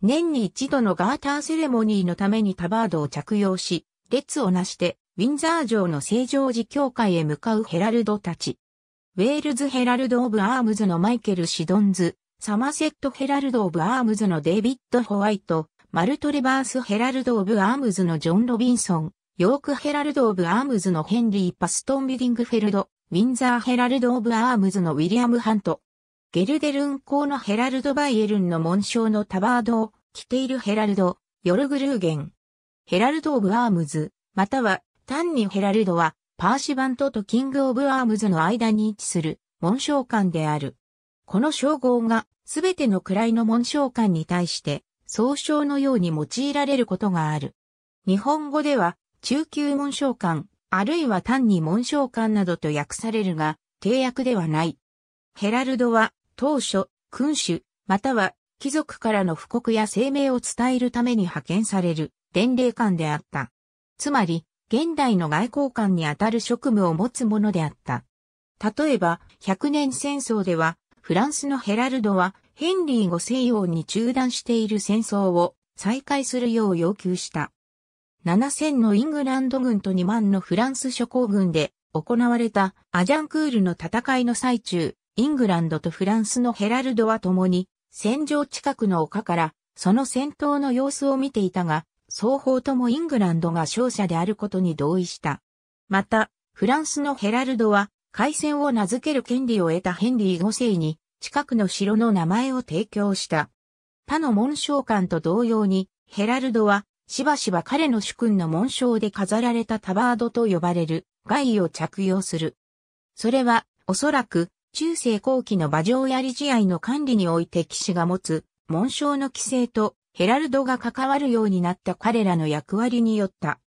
年に一度のガーターセレモニーのためにタバードを着用し、列をなして、ウィンザー城の聖常時教会へ向かうヘラルドたち。ウェールズヘラルド・オブ・アームズのマイケル・シドンズ、サマセット・ヘラルド・オブ・アームズのデイビッド・ホワイト、マルトレバース・ヘラルド・オブ・アームズのジョン・ロビンソン、ヨーク・ヘラルド・オブ・アームズのヘンリー・パストン・ビディングフェルド、ウィンザー・ヘラルド・オブ・アームズのウィリアム・ハント、ゲルデルン公のヘラルド・バイエルンの紋章のタバードを着ているヘラルド、ヨルグルーゲン。ヘラルド・オブ・アームズ、または単にヘラルドはパーシバントとキング・オブ・アームズの間に位置する紋章官である。この称号がすべての位の紋章官に対して総称のように用いられることがある。日本語では中級紋章官、あるいは単に紋章官などと訳されるが、定訳ではない。ヘラルドは当初、君主、または貴族からの布告や声明を伝えるために派遣される伝令官であった。つまり、現代の外交官にあたる職務を持つものであった。例えば、100年戦争では、フランスのヘラルドは、ヘンリー5世王に中断している戦争を再開するよう要求した。7000のイングランド軍と2万のフランス諸侯軍で行われたアジャンクールの戦いの最中、イングランドとフランスのヘラルドは共に、戦場近くの丘から、その戦闘の様子を見ていたが、双方ともイングランドが勝者であることに同意した。また、フランスのヘラルドは、海戦を名付ける権利を得たヘンリー5世に、近くの城の名前を提供した。他の紋章官と同様に、ヘラルドは、しばしば彼の主君の紋章で飾られたタバードと呼ばれる、外衣を着用する。それは、おそらく、中世後期の馬上槍試合の管理において騎士が持つ、紋章の規制とヘラルドが関わるようになった彼らの役割によった。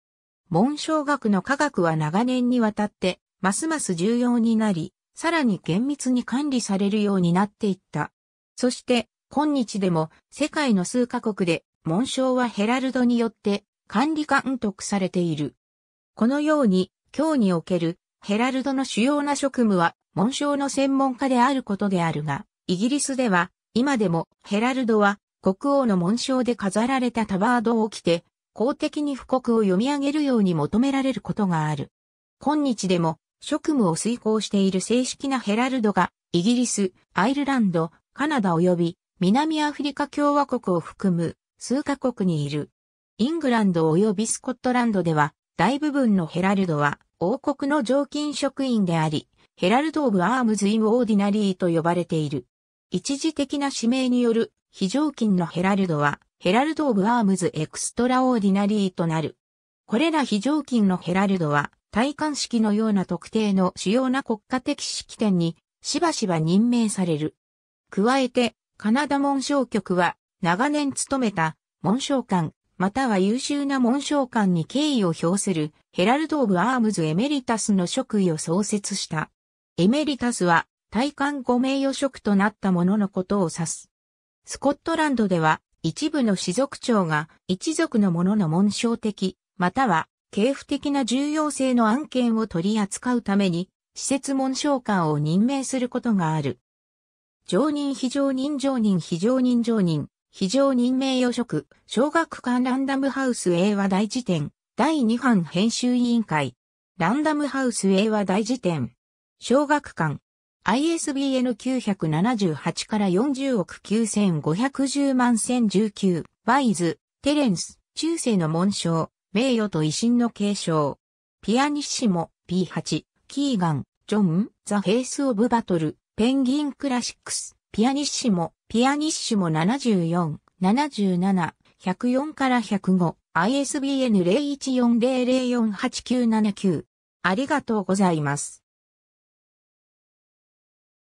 紋章学の科学は長年にわたって、ますます重要になり、さらに厳密に管理されるようになっていった。そして、今日でも世界の数カ国で紋章はヘラルドによって管理監督されている。このように、今日におけるヘラルドの主要な職務は、紋章の専門家であることであるが、イギリスでは、今でもヘラルドは、国王の紋章で飾られたタバードを着て、公的に布告を読み上げるように求められることがある。今日でも、職務を遂行している正式なヘラルドが、イギリス、アイルランド、カナダ及び、南アフリカ共和国を含む、数カ国にいる。イングランド及びスコットランドでは、大部分のヘラルドは、王国の常勤職員であり、ヘラルド・オブ・アームズ・イン・オーディナリーと呼ばれている。一時的な指名による非常勤のヘラルドは、ヘラルド・オブ・アームズ・エクストラ・オーディナリーとなる。これら非常勤のヘラルドは、戴冠式のような特定の主要な国家的式典に、しばしば任命される。加えて、カナダ紋章局は、長年務めた、紋章官、または優秀な紋章官に敬意を表する、ヘラルド・オブ・アームズ・エメリタスの職位を創設した。エメリタスは、大官ご名誉職となった者のことを指す。スコットランドでは、一部の士族長が、一族の者の紋章的、または、系譜的な重要性の案件を取り扱うために、施設紋章官を任命することがある。常任非常任常任非常任常任、非常任名誉職、小学館ランダムハウス英和大辞典、第2版編集委員会、ランダムハウス英和大辞典、小学館、ISBN 978から40億9510万1019、バイズ、テレンス、中世の紋章、名誉と威信の継承、ピアニッシモ、P8、キーガン、ジョン、ザ・フェイス・オブ・バトル、ペンギン・クラシックス。ピアニッシモ、ピアニッシモ74、77、104から105、ISBN 0140048979。ありがとうございます。